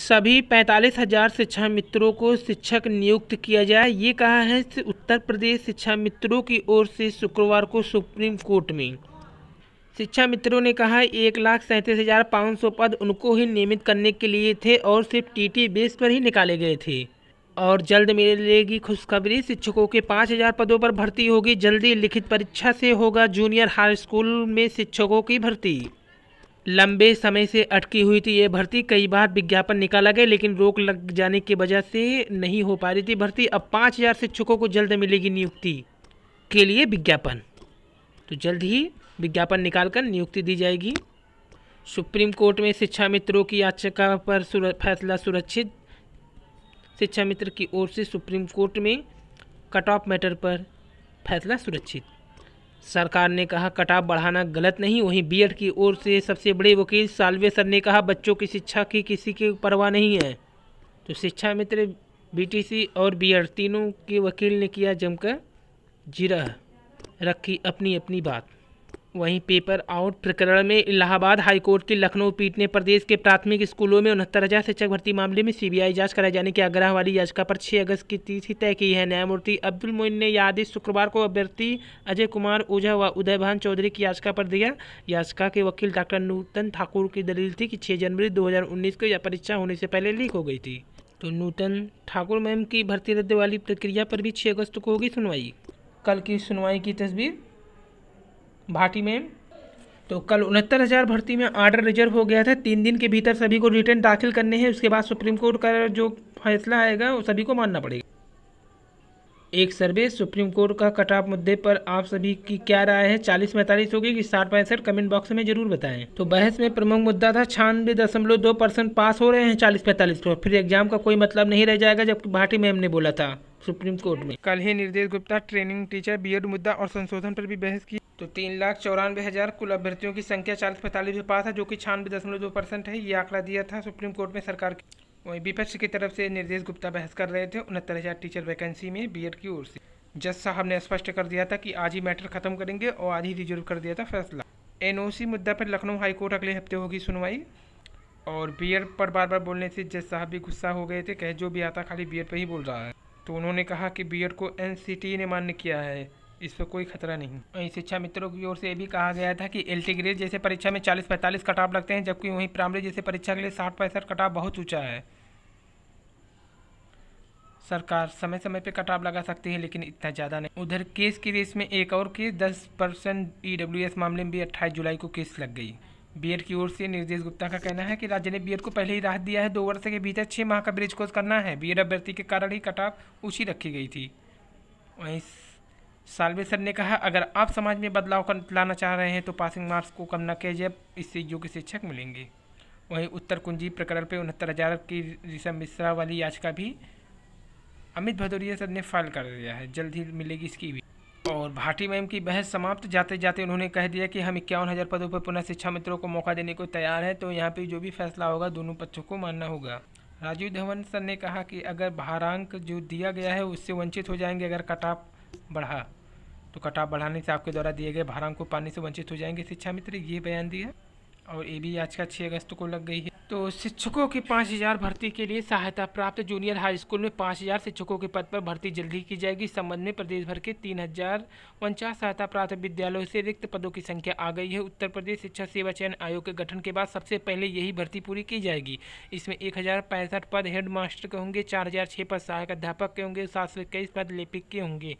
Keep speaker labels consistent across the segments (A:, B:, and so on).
A: सभी पैंतालीस हजार शिक्षा मित्रों को शिक्षक नियुक्त किया जाए ये कहा है उत्तर प्रदेश शिक्षा मित्रों की ओर से शुक्रवार को सुप्रीम कोर्ट में शिक्षा मित्रों ने कहा एक लाख सैंतीस हज़ार पाँच सौ पद उनको ही नियमित करने के लिए थे और सिर्फ टीटी बेस पर ही निकाले गए थे और जल्द मिलेगी खुशखबरी शिक्षकों के पाँच हज़ार पदों पर भर्ती होगी जल्दी लिखित परीक्षा से होगा जूनियर हाई स्कूल में शिक्षकों की भर्ती लंबे समय से अटकी हुई थी ये भर्ती कई बार विज्ञापन निकाला गया लेकिन रोक लग जाने की वजह से नहीं हो पा रही थी भर्ती अब पाँच हज़ार शिक्षकों को जल्द मिलेगी नियुक्ति के लिए विज्ञापन तो जल्द ही विज्ञापन निकालकर नियुक्ति दी जाएगी सुप्रीम कोर्ट में शिक्षा मित्रों की याचिका पर सुर, फैसला सुरक्षित शिक्षा मित्र की ओर से सुप्रीम कोर्ट में कट ऑफ मैटर पर फैसला सुरक्षित सरकार ने कहा कटाव बढ़ाना गलत नहीं वहीं बीएड की ओर से सबसे बड़े वकील सालवे सर ने कहा बच्चों की शिक्षा की किसी की परवाह नहीं है तो शिक्षा मित्र बीटीसी और बीएड तीनों के वकील ने किया जमकर जिरा रखी अपनी अपनी बात वहीं पेपर आउट प्रकरण में इलाहाबाद हाईकोर्ट की लखनऊ पीठ ने प्रदेश के प्राथमिक स्कूलों में उनहत्तर हज़ार शिक्षक भर्ती मामले में सीबीआई जांच कराए जाने की आग्रह वाली याचिका पर 6 अगस्त की तिथि तय की है न्यायमूर्ति अब्दुल मोइन ने यह आदेश शुक्रवार को अभ्यर्थी अजय कुमार ओझा व उदयभान चौधरी की याचिका पर दिया याचिका के वकील डॉक्टर नूतन ठाकुर की दलील थी कि छः जनवरी दो को यह परीक्षा होने से पहले लीक हो गई थी तो नूतन ठाकुर मैम की भर्ती रद्द वाली प्रक्रिया पर भी छः अगस्त को होगी सुनवाई कल की सुनवाई की तस्वीर भाटी में तो कल उनहत्तर हज़ार भर्ती में आर्डर रिजर्व हो गया था तीन दिन के भीतर सभी को रिटर्न दाखिल करने हैं उसके बाद सुप्रीम कोर्ट का जो फैसला आएगा वो सभी को मानना पड़ेगा एक सर्वे सुप्रीम कोर्ट का कटाप मुद्दे पर आप सभी की क्या राय है चालीस पैंतालीस होगी कि साठ पैंसठ कमेंट बॉक्स में जरूर बताएं तो बहस में प्रमुख मुद्दा था छानबे दशमलव दो परसेंट पास हो रहे हैं चालीस पैंतालीस पर फिर एग्जाम का कोई मतलब नहीं रह जाएगा जबकि भाटी मैम ने बोला था सुप्रीम कोर्ट में कल ही निर्देश गुप्ता ट्रेनिंग टीचर बी मुद्दा और संशोधन पर भी बहस की तो तीन लाख चौरानवे हज़ार कुल अभ्यर्थियों की संख्या चालीस पैंतालीस भी पास है जो कि छियानवे दशमलव दो परसेंट है ये आंकड़ा दिया था सुप्रीम कोर्ट में सरकार की वहीं विपक्ष की तरफ से निर्देश गुप्ता बहस कर रहे थे उनहत्तर हज़ार टीचर वैकेंसी में बीएड की ओर से जज साहब ने स्पष्ट कर दिया था कि आज ही मैटर खत्म करेंगे और आज ही रिजर्व कर दिया था फैसला एनओसी मुद्दा पर लखनऊ हाईकोर्ट अगले हफ्ते होगी सुनवाई और बीएड पर बार बार बोलने से जज साहब भी गुस्सा हो गए थे कहे जो भी आता खाली बीएड पर ही बोल रहा है तो उन्होंने कहा कि बीएड को एन ने मान्य किया है इस पर कोई खतरा नहीं शिक्षा मित्रों की ओर से ये भी कहा गया था कि एल ग्रेड जैसे परीक्षा में चालीस पैंतालीस कटाप लगते हैं जबकि वहीं प्राइमरी जैसे परीक्षा के लिए साठ पैंसठ कटाप बहुत ऊँचा है सरकार समय समय पर कटाव लगा सकती है लेकिन इतना ज़्यादा नहीं उधर केस की रेस में एक और केस दस परसेंट ई e मामले में भी अट्ठाईस जुलाई को केस लग गई बी e की ओर से निर्देश गुप्ता का कहना है कि राज्य ने बी e को पहले ही राहत दिया है दो वर्ष के भीतर छः माह का ब्रिज कोर्स करना है एड अभ्यर्थी के कारण ही कटाव ऊँची रखी गई थी वहीं सालवे सर ने कहा अगर आप समाज में बदलाव कर लाना चाह रहे हैं तो पासिंग मार्क्स को कम न किया जाए इससे योग्य शिक्षक मिलेंगे वहीं उत्तर कुंजी प्रकरण पर उनहत्तर हज़ार की ऋषा मिश्रा वाली याचिका भी अमित भदौरिया सर ने फाइल कर दिया है जल्द ही मिलेगी इसकी भी और भाटी मैम की बहस समाप्त जाते जाते उन्होंने कह दिया कि हम इक्यावन हज़ार पदों पर पुनः शिक्षा मित्रों को मौका देने को तैयार हैं तो यहाँ पर जो भी फैसला होगा दोनों पक्षों को मानना होगा राजीव धवन सर ने कहा कि अगर भारांक जो दिया गया है उससे वंचित हो जाएंगे अगर कटाप बढ़ा तो कटाव बढ़ाने से आपके द्वारा दिए गए भाड़ा को पाने से वंचित हो जाएंगे शिक्षा मित्र ये बयान दिया और ये भी आज का छः अगस्त को लग गई है तो शिक्षकों की पाँच हज़ार भर्ती के लिए सहायता प्राप्त जूनियर हाई स्कूल में पाँच हज़ार शिक्षकों के पद पर भर्ती जल्दी की जाएगी इस संबंध में प्रदेश भर के तीन हज़ार उनचास सहायता प्राप्त विद्यालयों से रिक्त पदों की संख्या आ गई है उत्तर प्रदेश शिक्षा सेवा चयन आयोग के गठन के बाद सबसे पहले यही भर्ती पूरी की जाएगी इसमें एक पद हेड मास्टर के होंगे चार पद सहायक अध्यापक के होंगे सात पद लिपिक के होंगे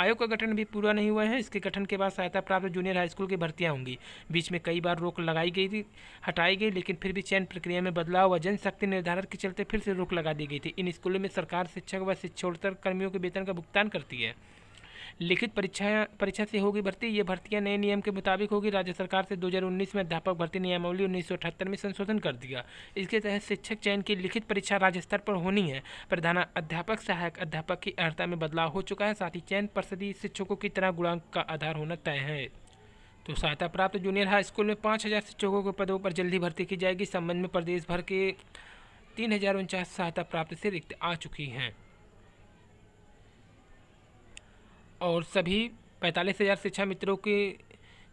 A: आयोग का गठन भी पूरा नहीं हुआ है इसके गठन के बाद सहायता प्राप्त जूनियर हाई स्कूल की भर्तियाँ होंगी बीच में कई बार रोक लगाई गई थी हटाई गई लेकिन फिर भी चयन प्रक्रिया में बदलाव व जनशक्ति निर्धारण के चलते फिर से रोक लगा दी गई थी इन स्कूलों में सरकार शिक्षक व शिक्षोत्तर कर्मियों के वेतन का भुगतान करती है लिखित परीक्षा परीक्षा से होगी भर्ती ये भर्तियाँ नए नियम के मुताबिक होगी राज्य सरकार से 2019 में अध्यापक भर्ती नियमावली उन्नीस में संशोधन कर दिया इसके तहत शिक्षक चयन की लिखित परीक्षा राज्य स्तर पर होनी है प्रधान अध्यापक सहायक अध्यापक की अर्हता में बदलाव हो चुका है साथ ही चयन परिषदी शिक्षकों की तरह गुणांक का आधार होना तय है तो सहायता प्राप्त जूनियर हाई स्कूल में पाँच हज़ार शिक्षकों के पदों पर जल्दी भर्ती की जाएगी संबंध में प्रदेश भर के तीन हज़ार उनचास सहायता प्राप्त से रिक्त आ चुकी हैं और सभी पैंतालीस हज़ार शिक्षा मित्रों के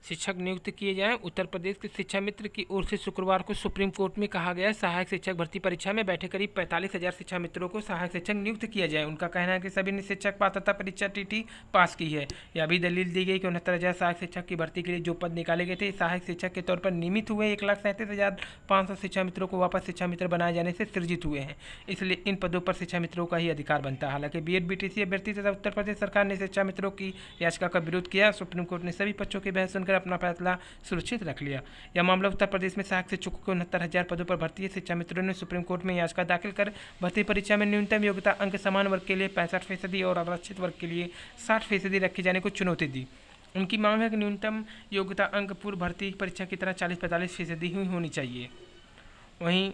A: शिक्षक नियुक्त किए जाएं उत्तर प्रदेश के शिक्षा मित्र की ओर से शुक्रवार को सुप्रीम कोर्ट में कहा गया सहायक शिक्षक भर्ती परीक्षा में बैठे करीब पैंतालीस हजार शिक्षा मित्रों को सहायक शिक्षक नियुक्त किया जाए उनका कहना है कि सभी ने शिक्षक पात्रता परीक्षा टीटी पास की है यह भी दलील दी गई कि उनहत्तर हजार सहायक शिक्षक की भर्ती के लिए जो पद निकाले गए थे सहायक शिक्षक के तौर पर नियमित हुए एक लाख सैंतीस हजार पाँच सौ शिक्षा मित्रों को वापस शिक्षा मित्र बनाए जाने से सृजित हुए हैं इसलिए इन पदों पर शिक्षा मित्रों का ही अधिकार बनता है हालांकि B Ed B T C अभ्यर्थी तथा उत्तर प्रदेश सरकार ने शिक्षा मित्रों की याचिका का विरोध किया सुप्रीम कोर्ट ने सभी पक्षों की बहस सुनकर कर अपना फैसला सुरक्षित रख लिया यह मामला उत्तर प्रदेश में सहायक शिक्षकों के उनहत्तर हज़ार पदों पर भर्ती शिक्षा मित्रों ने सुप्रीम कोर्ट में याचिका दाखिल कर भर्ती परीक्षा में न्यूनतम योग्यता अंक समान वर्ग के लिए पैंसठ फीसदी और आरक्षित वर्ग के लिए साठ फीसदी रखे जाने को चुनौती दी उनकी मांग है कि न्यूनतम योग्यता अंक पूर्व भर्ती परीक्षा की तरह चालीस पैंतालीस फीसदी ही होनी चाहिए वहीं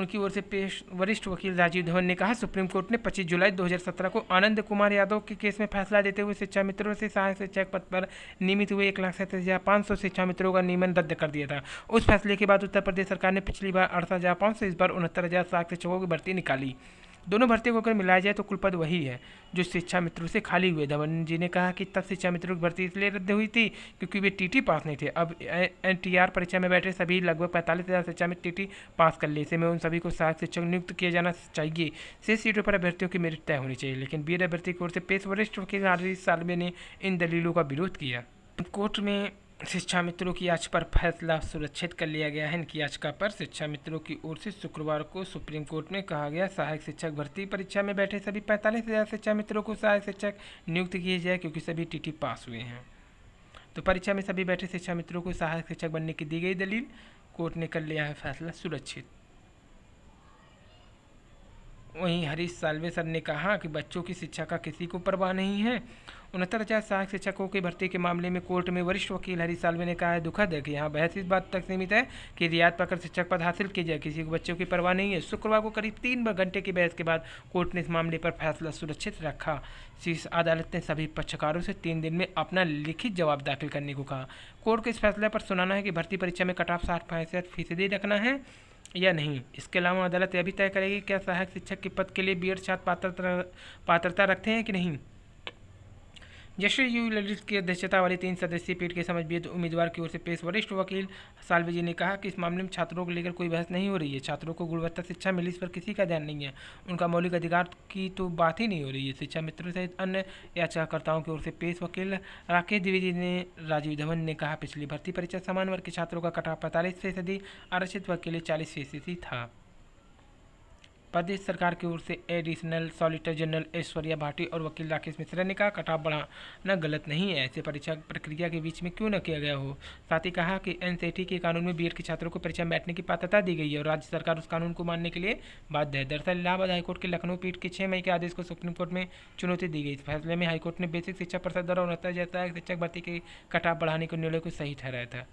A: उनकी ओर से पेश वरिष्ठ वकील राजीव धवन ने कहा सुप्रीम कोर्ट ने 25 जुलाई 2017 को आनंद कुमार यादव के केस में फैसला देते हुए शिक्षा मित्रों से सहायक शिक्षक पद पर नियमित हुए एक लाख सैंतीस हज़ार पाँच सौ शिक्षा मित्रों का नियमन रद्द कर दिया था उस फैसले के बाद उत्तर प्रदेश सरकार ने पिछली बार अड़सठ हज़ार पाँच सौ इस बार उनहत्तर हज़ार सात शिक्षकों की भर्ती निकाली दोनों भर्ती को अगर मिलाया जाए तो कुल पद वही है जो शिक्षा मित्रों से खाली हुए धवन जी ने कहा कि तब शिक्षा मित्रों की भर्ती इसलिए रद्द हुई थी क्योंकि वे टीटी पास नहीं थे अब एन परीक्षा में बैठे सभी लगभग पैंतालीस हज़ार शिक्षा में टी पास कर लिए इसमें उन सभी को सहायक शिक्षक नियुक्त किया जाना चाहिए शेष सीटों पर अभ्यर्थियों की मेरिट तय होनी चाहिए लेकिन बी एड अभ्यर्थी की ओर से पेश वरिष्ठ वकील हारिस सालवे ने इन दलीलों का विरोध किया कोर्ट में शिक्षा मित्रों की याचिका पर फैसला सुरक्षित कर लिया गया है इनकी याचिका पर शिक्षा मित्रों की ओर से शुक्रवार को सुप्रीम कोर्ट में कहा गया सहायक शिक्षक भर्ती परीक्षा में बैठे सभी पैंतालीस हज़ार शिक्षा मित्रों को सहायक शिक्षक नियुक्त किए जाए क्योंकि सभी टीटी पास हुए हैं तो परीक्षा में सभी बैठे शिक्षा मित्रों को सहायक शिक्षक बनने की दी गई दलील कोर्ट ने कर लिया है फैसला सुरक्षित वहीं हरीश सालवे सर ने कहा कि बच्चों की शिक्षा का किसी को परवाह नहीं है उनहत्तर हज़ार सहायक शिक्षकों की भर्ती के मामले में कोर्ट में वरिष्ठ वकील हरीश सालवे ने कहा है दुखद है कि यहाँ बहस इस बात तक सीमित है कि रियायत पाकर शिक्षक पद हासिल की जाए किसी को बच्चों की परवाह नहीं है शुक्रवार को करीब तीन घंटे की बहस के बाद कोर्ट ने इस मामले पर फैसला सुरक्षित रखा शीर्ष अदालत ने सभी पक्षकारों से तीन दिन में अपना लिखित जवाब दाखिल करने को कहा कोर्ट के इस फैसले पर सुनाना है कि भर्ती परीक्षा में कटाफ साठ साठ फीसदी रखना है या नहीं इसके अलावा अदालत यह भी तय करेगी क्या सहायक शिक्षक के पद के लिए बी एड छात्र पात्रता पात्रता रखते हैं कि नहीं जस्टिस यू ललित की अध्यक्षता वाली तीन सदस्यीय पीठ के समझ बीत उम्मीदवार की ओर से पेश वरिष्ठ वकील सालवेजी ने कहा कि इस मामले में छात्रों को लेकर कोई बहस नहीं हो रही है छात्रों को गुणवत्ता शिक्षा मिली इस पर किसी का ध्यान नहीं है उनका मौलिक अधिकार की तो बात ही नहीं हो रही है शिक्षा मित्र सहित अन्य याचिकाकर्ताओं की ओर से पेश वकील राकेश द्विवेदी ने राजीव धवन ने कहा पिछली भर्ती परीक्षा समान वर्ग के छात्रों का कटाव पैंतालीस फीसदी आरक्षित वर्ग के लिए चालीस फीसदी था प्रदेश सरकार की ओर से additional solicitor general Aishwarya Bhati और वकील राकेश मिश्रा ने कहा कटाव बढ़ाना गलत नहीं है ऐसे परीक्षा प्रक्रिया के बीच में क्यों न किया गया हो साथ ही कहा कि एन के कानून में बी के छात्रों को परीक्षा में बैठने की पात्रता दी गई है और राज्य सरकार उस कानून को मानने के लिए बाध्य है दरअसल इलाहाबाद हाईकोर्ट के लखनऊ पीठ के छः मई के आदेश को सुप्रीम कोर्ट में चुनौती दी गई इस फैसले में हाईकोर्ट ने बेसिक शिक्षा परिषद द्वारा उनहत्तर जैसा शिक्षक भर्ती के कटाव बढ़ाने के निर्णय को सही ठहराया था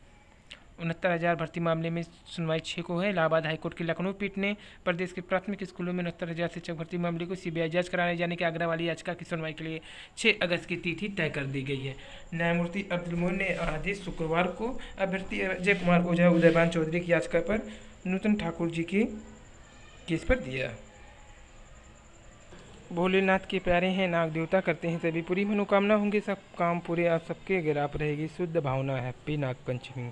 A: उनहत्तर हज़ार भर्ती मामले में सुनवाई छः को है इलाहाबाद हाईकोर्ट की लखनऊ पीठ ने प्रदेश के प्राथमिक स्कूलों में उनहत्तर हज़ार शिक्षक भर्ती मामले को सीबीआई जांच कराने जाने के आगरा वाली याचिका की सुनवाई के लिए छः अगस्त की तिथि तय कर दी गई है न्यायमूर्ति अब्दुल मोहन ने आदेश शुक्रवार को अभ्यर्थी अजय कुमार ओझा उदयभान चौधरी की याचिका पर नूतन ठाकुर जी के केस पर दिया भोलेनाथ के प्यारे हैं नाग देवता करते हैं सभी पूरी मनोकामना होंगे सब काम पूरे आप सबके अगर आप रहेगी शुद्ध भावना हैप्पी नाग पंचमी